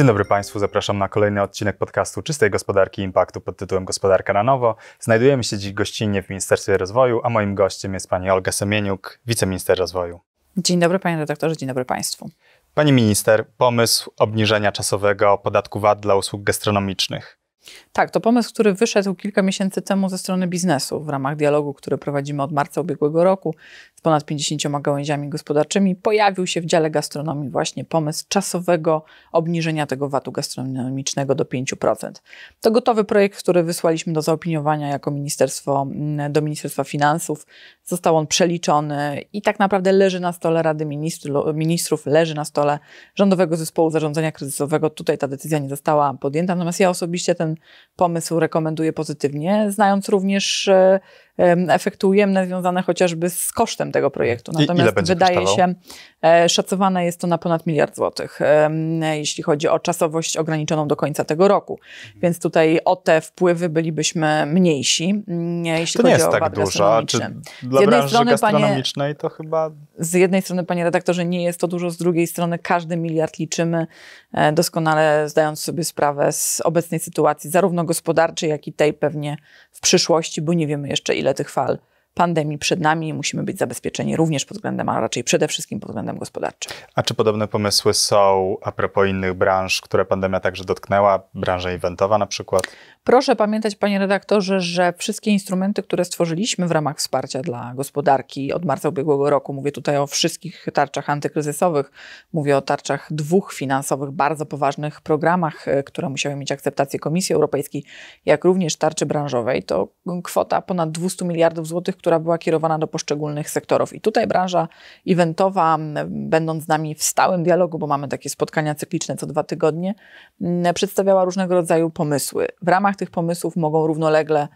Dzień dobry Państwu, zapraszam na kolejny odcinek podcastu Czystej Gospodarki Impaktu pod tytułem Gospodarka na nowo. Znajdujemy się dziś gościnnie w Ministerstwie Rozwoju, a moim gościem jest pani Olga Semieniuk, wiceminister rozwoju. Dzień dobry panie redaktorze, dzień dobry Państwu. Pani minister, pomysł obniżenia czasowego podatku VAT dla usług gastronomicznych. Tak, to pomysł, który wyszedł kilka miesięcy temu ze strony biznesu w ramach dialogu, który prowadzimy od marca ubiegłego roku z ponad 50 gałęziami gospodarczymi. Pojawił się w dziale gastronomii właśnie pomysł czasowego obniżenia tego VAT-u gastronomicznego do 5%. To gotowy projekt, który wysłaliśmy do zaopiniowania jako ministerstwo, mm, do Ministerstwa Finansów. Został on przeliczony i tak naprawdę leży na stole Rady Ministrów, leży na stole Rządowego Zespołu Zarządzania Kryzysowego. Tutaj ta decyzja nie została podjęta, natomiast ja osobiście ten ten pomysł rekomenduję pozytywnie, znając również e, efektujemy związane chociażby z kosztem tego projektu. Natomiast wydaje się, e, szacowane jest to na ponad miliard złotych, jeśli chodzi o czasowość ograniczoną do końca tego roku. Mhm. Więc tutaj o te wpływy bylibyśmy mniejsi, jeśli to chodzi nie jest o tak duża. Czy dla z jednej strony, panie, to chyba... Z jednej strony, panie redaktorze, nie jest to dużo, z drugiej strony każdy miliard liczymy e, doskonale zdając sobie sprawę z obecnej sytuacji, zarówno gospodarczej, jak i tej pewnie w przyszłości, bo nie wiemy jeszcze ile tyle tych fal pandemii przed nami i musimy być zabezpieczeni również pod względem, a raczej przede wszystkim pod względem gospodarczym. A czy podobne pomysły są a propos innych branż, które pandemia także dotknęła, branża eventowa na przykład? Proszę pamiętać, panie redaktorze, że wszystkie instrumenty, które stworzyliśmy w ramach wsparcia dla gospodarki od marca ubiegłego roku, mówię tutaj o wszystkich tarczach antykryzysowych, mówię o tarczach dwóch finansowych, bardzo poważnych programach, e, które musiały mieć akceptację Komisji Europejskiej, jak również tarczy branżowej, to kwota ponad 200 miliardów złotych, która była kierowana do poszczególnych sektorów. I tutaj branża eventowa, będąc z nami w stałym dialogu, bo mamy takie spotkania cykliczne co dwa tygodnie, przedstawiała różnego rodzaju pomysły. W ramach tych pomysłów mogą równolegle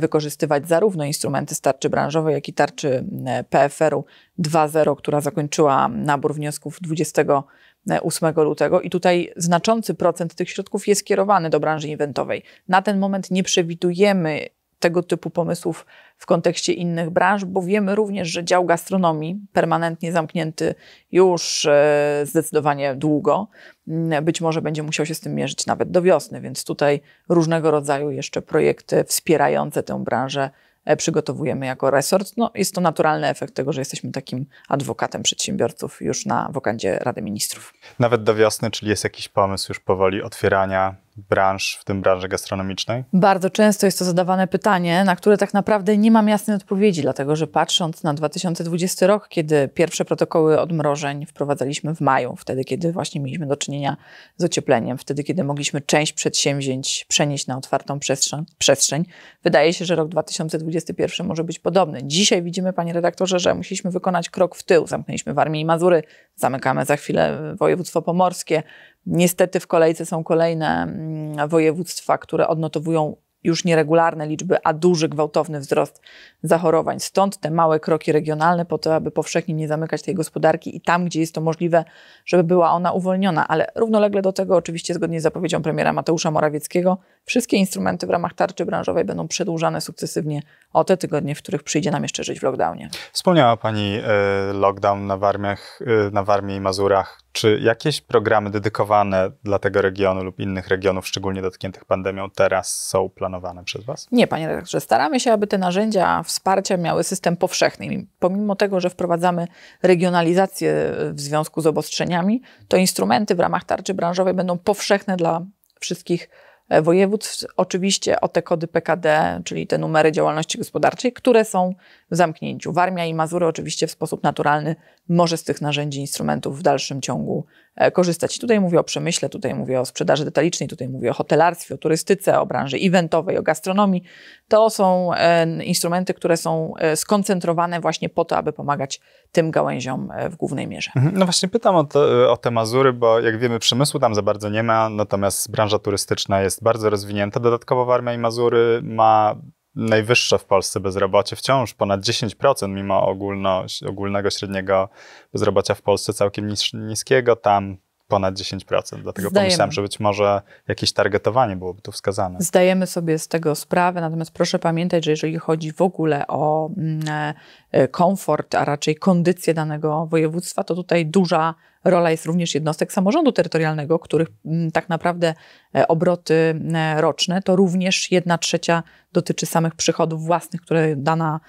wykorzystywać zarówno instrumenty z tarczy branżowej, jak i tarczy PFR-u 2.0, która zakończyła nabór wniosków 28 lutego. I tutaj znaczący procent tych środków jest kierowany do branży inwentowej. Na ten moment nie przewidujemy tego typu pomysłów w kontekście innych branż, bo wiemy również, że dział gastronomii permanentnie zamknięty już e, zdecydowanie długo, mm, być może będzie musiał się z tym mierzyć nawet do wiosny, więc tutaj różnego rodzaju jeszcze projekty wspierające tę branżę e, przygotowujemy jako resort. No, jest to naturalny efekt tego, że jesteśmy takim adwokatem przedsiębiorców już na wokandzie Rady Ministrów. Nawet do wiosny, czyli jest jakiś pomysł już powoli otwierania branż, w tym branży gastronomicznej? Bardzo często jest to zadawane pytanie, na które tak naprawdę nie mam jasnej odpowiedzi, dlatego że patrząc na 2020 rok, kiedy pierwsze protokoły odmrożeń wprowadzaliśmy w maju, wtedy kiedy właśnie mieliśmy do czynienia z ociepleniem, wtedy kiedy mogliśmy część przedsięwzięć przenieść na otwartą przestrzeń, przestrzeń wydaje się, że rok 2021 może być podobny. Dzisiaj widzimy, panie redaktorze, że musieliśmy wykonać krok w tył. Zamknęliśmy w Armii i Mazury, zamykamy za chwilę województwo pomorskie, Niestety w kolejce są kolejne mm, województwa, które odnotowują już nieregularne liczby, a duży, gwałtowny wzrost zachorowań. Stąd te małe kroki regionalne po to, aby powszechnie nie zamykać tej gospodarki i tam, gdzie jest to możliwe, żeby była ona uwolniona. Ale równolegle do tego, oczywiście zgodnie z zapowiedzią premiera Mateusza Morawieckiego, wszystkie instrumenty w ramach tarczy branżowej będą przedłużane sukcesywnie o te tygodnie, w których przyjdzie nam jeszcze żyć w lockdownie. Wspomniała Pani e, lockdown na, Warmiach, e, na Warmii i Mazurach. Czy jakieś programy dedykowane dla tego regionu lub innych regionów, szczególnie dotkniętych pandemią, teraz są planowane przez Was? Nie, panie redaktorze. Staramy się, aby te narzędzia wsparcia miały system powszechny. pomimo tego, że wprowadzamy regionalizację w związku z obostrzeniami, to instrumenty w ramach tarczy branżowej będą powszechne dla wszystkich E, województw, oczywiście o te kody PKD, czyli te numery działalności gospodarczej, które są w zamknięciu. Warmia i Mazury oczywiście w sposób naturalny może z tych narzędzi, instrumentów w dalszym ciągu E, korzystać. I tutaj mówię o przemyśle, tutaj mówię o sprzedaży detalicznej, tutaj mówię o hotelarstwie, o turystyce, o branży eventowej, o gastronomii. To są e, instrumenty, które są e, skoncentrowane właśnie po to, aby pomagać tym gałęziom w głównej mierze. Mhm. No właśnie pytam o, to, o te Mazury, bo jak wiemy przemysłu tam za bardzo nie ma, natomiast branża turystyczna jest bardzo rozwinięta. Dodatkowo Warmia i Mazury ma najwyższe w Polsce bezrobocie, wciąż ponad 10%, mimo ogólno, ogólnego średniego bezrobocia w Polsce całkiem nis niskiego, tam ponad 10%. Dlatego Zdajemy. pomyślałem, że być może jakieś targetowanie byłoby tu wskazane. Zdajemy sobie z tego sprawę, natomiast proszę pamiętać, że jeżeli chodzi w ogóle o mm, e, e, komfort, a raczej kondycję danego województwa, to tutaj duża rola jest również jednostek samorządu terytorialnego, których mm, tak naprawdę e, obroty mm, roczne to również jedna trzecia dotyczy samych przychodów własnych, które dana,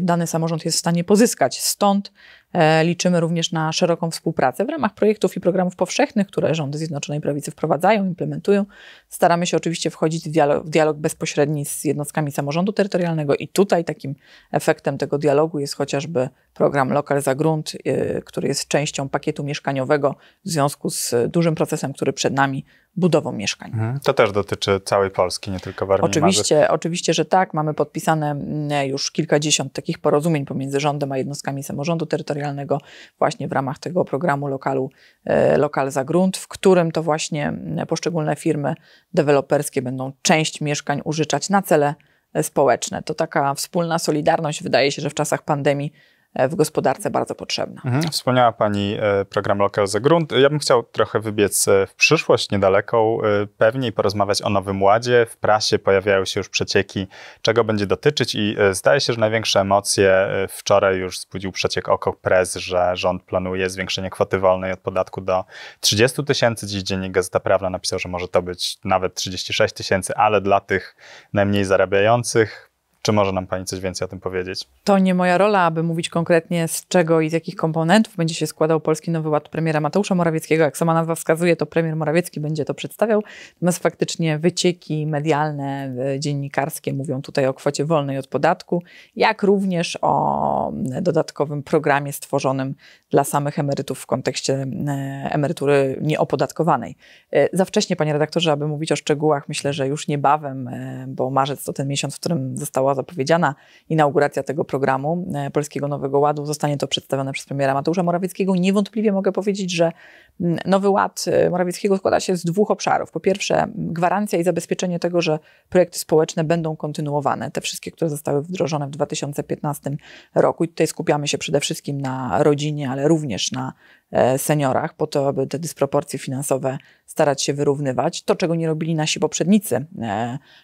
dany samorząd jest w stanie pozyskać. Stąd E, liczymy również na szeroką współpracę w ramach projektów i programów powszechnych, które rządy Zjednoczonej Prawicy wprowadzają, implementują. Staramy się oczywiście wchodzić w dialog, w dialog bezpośredni z jednostkami samorządu terytorialnego i tutaj takim efektem tego dialogu jest chociażby program Lokal za Grunt, e, który jest częścią pakietu mieszkaniowego w związku z dużym procesem, który przed nami budową mieszkań. Mhm. To też dotyczy całej Polski, nie tylko Warmii oczywiście, Oczywiście, że tak. Mamy podpisane mm, już kilkadziesiąt takich porozumień pomiędzy rządem a jednostkami samorządu terytorialnego właśnie w ramach tego programu lokalu, e, Lokal za grunt, w którym to właśnie mm, poszczególne firmy deweloperskie będą część mieszkań użyczać na cele e, społeczne. To taka wspólna solidarność. Wydaje się, że w czasach pandemii E, w gospodarce bardzo potrzebna. Mhm. Wspomniała Pani e, program Local za Grunt. Ja bym chciał trochę wybiec e, w przyszłość niedaleką, pewnie i porozmawiać o Nowym Ładzie. W prasie pojawiają się już przecieki, czego będzie dotyczyć i zdaje się, że największe emocje wczoraj już wzbudził przeciek oko prez, że rząd planuje zwiększenie kwoty wolnej od podatku do 30 tysięcy. Dziś Dziennik Gazeta Prawna napisał, że może to być nawet 36 tysięcy, ale dla tych najmniej zarabiających czy może nam Pani coś więcej o tym powiedzieć? To nie moja rola, aby mówić konkretnie z czego i z jakich komponentów będzie się składał Polski Nowy Ład premiera Mateusza Morawieckiego. Jak sama nazwa wskazuje, to premier Morawiecki będzie to przedstawiał. Natomiast faktycznie wycieki medialne, e, dziennikarskie mówią tutaj o kwocie wolnej od podatku, jak również o mm, dodatkowym programie stworzonym dla samych emerytów w kontekście e, emerytury nieopodatkowanej. E, za wcześnie, panie redaktorze, aby mówić o szczegółach, myślę, że już niebawem, bo marzec to ten miesiąc, w którym została została zapowiedziana inauguracja tego programu e, Polskiego Nowego Ładu. Zostanie to przedstawione przez premiera Mateusza Morawieckiego. Niewątpliwie mogę powiedzieć, że mm, Nowy Ład e, Morawieckiego składa się z dwóch obszarów. Po pierwsze, gwarancja i zabezpieczenie tego, że projekty społeczne będą kontynuowane, te wszystkie, które zostały wdrożone w 2015 roku. I tutaj skupiamy się przede wszystkim na rodzinie, ale również na e, seniorach, po to, aby te dysproporcje finansowe starać się wyrównywać. To, czego nie robili nasi poprzednicy,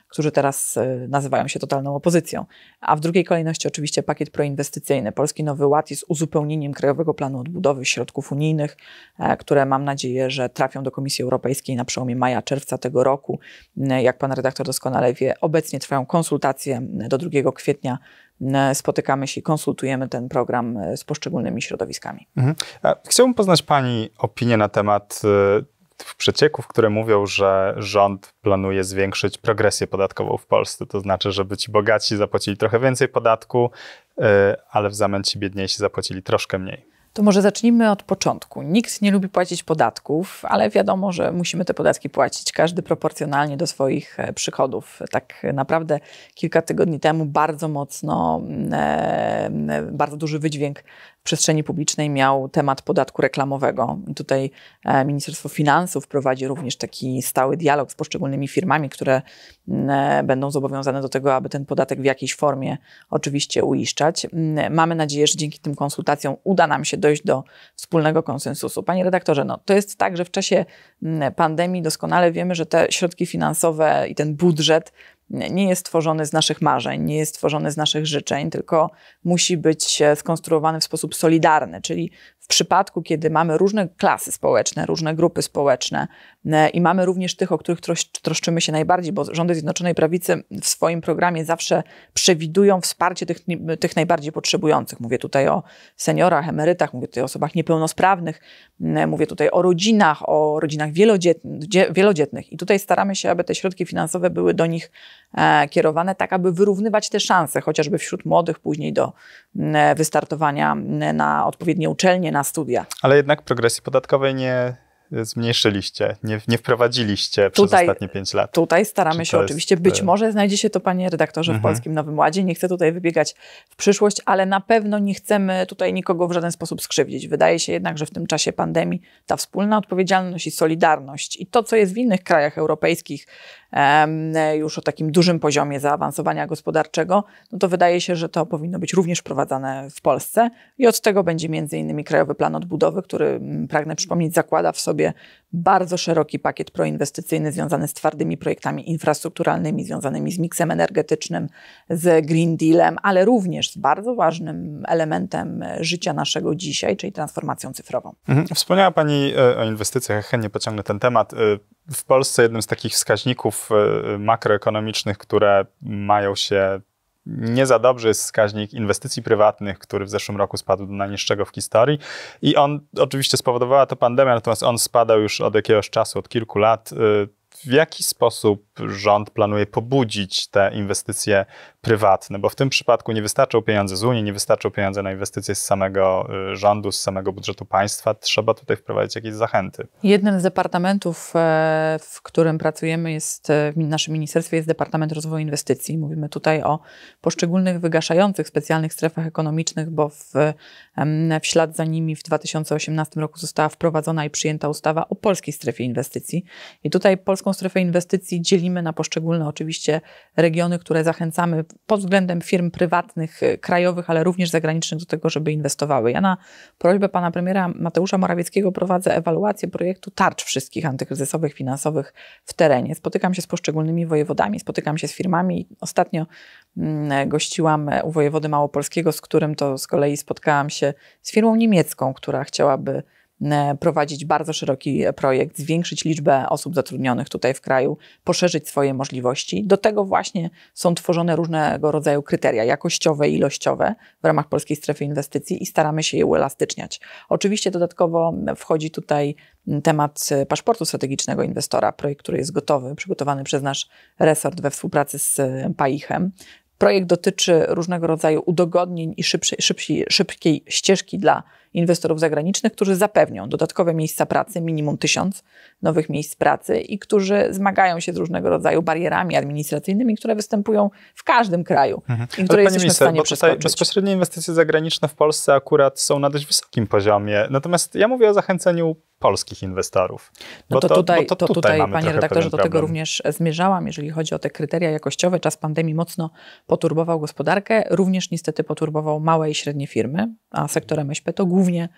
którzy teraz nazywają się totalną opozycją propozycją, a w drugiej kolejności oczywiście pakiet proinwestycyjny Polski Nowy Ład jest uzupełnieniem Krajowego Planu Odbudowy środków unijnych, e, które mam nadzieję, że trafią do Komisji Europejskiej na przełomie maja-czerwca tego roku. E, jak pan redaktor doskonale wie, obecnie trwają konsultacje do 2 kwietnia spotykamy się i konsultujemy ten program e, z poszczególnymi środowiskami. Mhm. Chciałbym poznać Pani opinię na temat przecieków, które mówią, że rząd planuje zwiększyć progresję podatkową w Polsce. To znaczy, żeby ci bogaci zapłacili trochę więcej podatku, y, ale w zamian ci biedniejsi zapłacili troszkę mniej. To może zacznijmy od początku. Nikt nie lubi płacić podatków, ale wiadomo, że musimy te podatki płacić, każdy proporcjonalnie do swoich e, przychodów. Tak naprawdę kilka tygodni temu bardzo mocno, mm, e, mm, e, bardzo duży wydźwięk przestrzeni publicznej miał temat podatku reklamowego. I tutaj e, Ministerstwo Finansów prowadzi również taki stały dialog z poszczególnymi firmami, które e, będą zobowiązane do tego, aby ten podatek w jakiejś formie oczywiście uiszczać. Mamy nadzieję, że dzięki tym konsultacjom uda nam się dojść do wspólnego konsensusu. Panie redaktorze, no, to jest tak, że w czasie pandemii doskonale wiemy, że te środki finansowe i ten budżet nie jest tworzony z naszych marzeń, nie jest tworzony z naszych życzeń, tylko musi być e, skonstruowany w sposób solidarny, czyli w przypadku, kiedy mamy różne klasy społeczne, różne grupy społeczne e, i mamy również tych, o których troszczymy się najbardziej, bo rządy Zjednoczonej Prawicy w swoim programie zawsze przewidują wsparcie tych, tych najbardziej potrzebujących. Mówię tutaj o seniorach, emerytach, mówię tutaj o osobach niepełnosprawnych, mówię tutaj o rodzinach, o rodzinach wielodzietnych. I tutaj staramy się, aby te środki finansowe były do nich E, kierowane tak, aby wyrównywać te szanse, chociażby wśród młodych później do e, wystartowania na odpowiednie uczelnie, na studia. Ale jednak progresji podatkowej nie zmniejszyliście, nie, nie wprowadziliście przez tutaj, ostatnie pięć lat. Tutaj staramy się jest... oczywiście, być e, może znajdzie się to panie redaktorze mhm. w Polskim Nowym Ładzie, nie chcę tutaj wybiegać w przyszłość, ale na pewno nie chcemy tutaj nikogo w żaden sposób skrzywdzić. Wydaje się jednak, że w tym czasie pandemii ta wspólna odpowiedzialność i solidarność i to, co jest w innych krajach europejskich, już o takim dużym poziomie zaawansowania gospodarczego, no to wydaje się, że to powinno być również prowadzone w Polsce i od tego będzie między innymi Krajowy Plan Odbudowy, który, mm, pragnę przypomnieć, zakłada w sobie bardzo szeroki pakiet proinwestycyjny związany z twardymi projektami infrastrukturalnymi, związanymi z miksem energetycznym, z Green Dealem, ale również z bardzo ważnym elementem e, życia naszego dzisiaj, czyli transformacją cyfrową. Mhm. Wspomniała Pani e, o inwestycjach, chętnie pociągnę ten temat. E, w Polsce jednym z takich wskaźników y, y, makroekonomicznych, które mają się nie za dobrze jest wskaźnik inwestycji prywatnych, który w zeszłym roku spadł do najniższego w historii. I on oczywiście spowodowała to pandemia, natomiast on spadał już od jakiegoś czasu, od kilku lat. Y, w jaki sposób rząd planuje pobudzić te inwestycje prywatny, bo w tym przypadku nie wystarczą pieniądze z Unii, nie wystarczą pieniądze na inwestycje z samego y, rządu, z samego budżetu państwa. Trzeba tutaj wprowadzić jakieś zachęty. Jednym z departamentów, e, w którym pracujemy jest, e, w naszym ministerstwie jest Departament Rozwoju Inwestycji. Mówimy tutaj o poszczególnych wygaszających specjalnych strefach ekonomicznych, bo w, w ślad za nimi w 2018 roku została wprowadzona i przyjęta ustawa o polskiej strefie inwestycji. I tutaj polską strefę inwestycji dzielimy na poszczególne oczywiście regiony, które zachęcamy pod względem firm prywatnych, y, krajowych, ale również zagranicznych do tego, żeby inwestowały. Ja na prośbę pana premiera Mateusza Morawieckiego prowadzę ewaluację projektu tarcz wszystkich antykryzysowych, finansowych w terenie. Spotykam się z poszczególnymi wojewodami, spotykam się z firmami. Ostatnio mm, gościłam e, u wojewody małopolskiego, z którym to z kolei spotkałam się z firmą niemiecką, która chciałaby E, prowadzić bardzo szeroki projekt, zwiększyć liczbę osób zatrudnionych tutaj w kraju, poszerzyć swoje możliwości. Do tego właśnie są tworzone różnego rodzaju kryteria jakościowe i ilościowe w ramach Polskiej Strefy Inwestycji i staramy się je uelastyczniać. Oczywiście dodatkowo wchodzi tutaj temat paszportu strategicznego inwestora, projekt, który jest gotowy, przygotowany przez nasz resort we współpracy z PAIH-em. Projekt dotyczy różnego rodzaju udogodnień i szybszej, szybkiej ścieżki dla inwestorów zagranicznych, którzy zapewnią dodatkowe miejsca pracy, minimum tysiąc nowych miejsc pracy i którzy zmagają się z różnego rodzaju barierami administracyjnymi, które występują w każdym kraju mhm. i które jesteśmy minister, w stanie przeskoczyć. Bezpośrednie inwestycje zagraniczne w Polsce akurat są na dość wysokim poziomie, natomiast ja mówię o zachęceniu polskich inwestorów. No to, to, tutaj, to, tutaj, to tutaj panie redaktorze, do tego również zmierzałam, jeżeli chodzi o te kryteria jakościowe. Czas pandemii mocno poturbował gospodarkę, również niestety poturbował małe i średnie firmy, a sektor MŚP to głównie głównie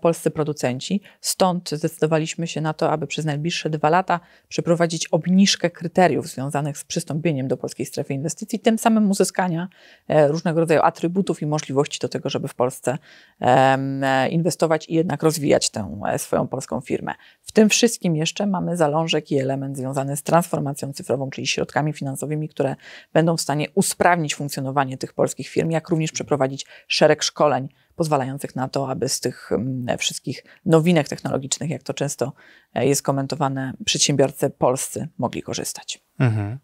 polscy producenci. Stąd zdecydowaliśmy się na to, aby przez najbliższe dwa lata przeprowadzić obniżkę kryteriów związanych z przystąpieniem do polskiej strefy inwestycji, tym samym uzyskania e, różnego rodzaju atrybutów i możliwości do tego, żeby w Polsce e, inwestować i jednak rozwijać tę e, swoją polską firmę. W tym wszystkim jeszcze mamy zalążek i element związany z transformacją cyfrową, czyli środkami finansowymi, które będą w stanie usprawnić funkcjonowanie tych polskich firm, jak również przeprowadzić szereg szkoleń pozwalających na to, aby z tych mm, wszystkich nowinek technologicznych, jak to często e, jest komentowane, przedsiębiorcy polscy mogli korzystać. Mhm.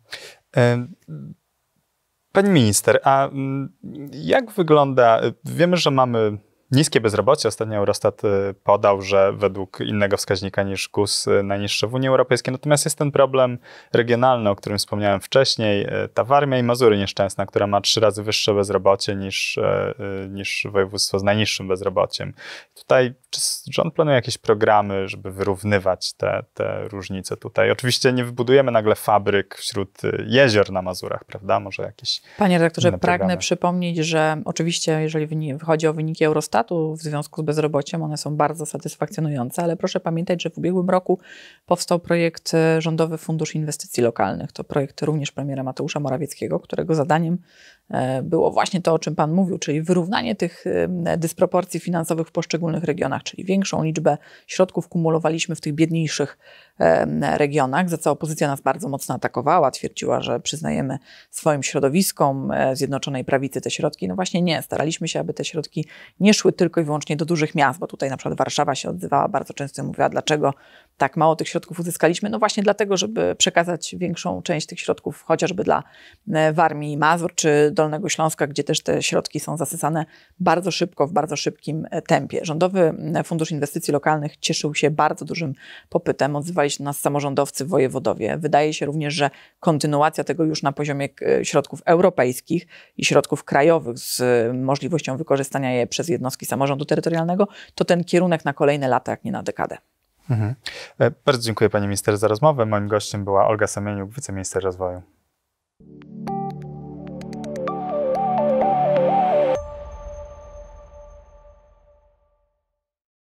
Pani minister, a mm, jak wygląda? Wiemy, że mamy Niskie bezrobocie. Ostatnio Eurostat y, podał, że według innego wskaźnika niż GUS y, najniższe w Unii Europejskiej. Natomiast jest ten problem regionalny, o którym wspomniałem wcześniej. Y, ta Warmia i Mazury nieszczęsna, która ma trzy razy wyższe bezrobocie niż, niż województwo z najniższym bezrobociem. Tutaj czy rząd planuje jakieś programy, żeby wyrównywać te, te różnice tutaj? Oczywiście nie wybudujemy nagle fabryk wśród jezior na Mazurach, prawda? Może jakieś. Panie redaktorze, pragnę przypomnieć, że oczywiście, jeżeli chodzi o wyniki Eurostatu, etatu w związku z bezrobociem. One są bardzo satysfakcjonujące, ale proszę pamiętać, że w ubiegłym roku powstał projekt e, Rządowy Fundusz Inwestycji Lokalnych. To projekt również premiera Mateusza Morawieckiego, którego zadaniem E, było właśnie to, o czym Pan mówił, czyli wyrównanie tych dysproporcji finansowych w poszczególnych regionach, czyli większą liczbę środków kumulowaliśmy w tych biedniejszych regionach, za co opozycja nas bardzo mocno atakowała, twierdziła, że przyznajemy swoim środowiskom e, Zjednoczonej Prawicy te środki. No właśnie nie, staraliśmy się, aby te środki nie szły tylko i wyłącznie do dużych miast, bo tutaj na przykład Warszawa się odzywała bardzo często i mówiła, dlaczego tak mało tych środków uzyskaliśmy. No właśnie dlatego, żeby przekazać większą część tych środków chociażby dla e, Warmii i Mazur, czy Dolnego Śląska, gdzie też te środki są zasysane bardzo szybko, w bardzo szybkim e, tempie. Rządowy e, Fundusz Inwestycji Lokalnych cieszył się bardzo dużym popytem. Odzywali się do nas samorządowcy, wojewodowie. Wydaje się również, że kontynuacja tego już na poziomie e, środków europejskich i środków krajowych z możliwością wykorzystania je przez jednostki samorządu terytorialnego, to ten kierunek na kolejne lata, jak nie na dekadę. Mhm. Bardzo dziękuję Pani Minister za rozmowę. Moim gościem była Olga Semieniuk, Wiceminister Rozwoju.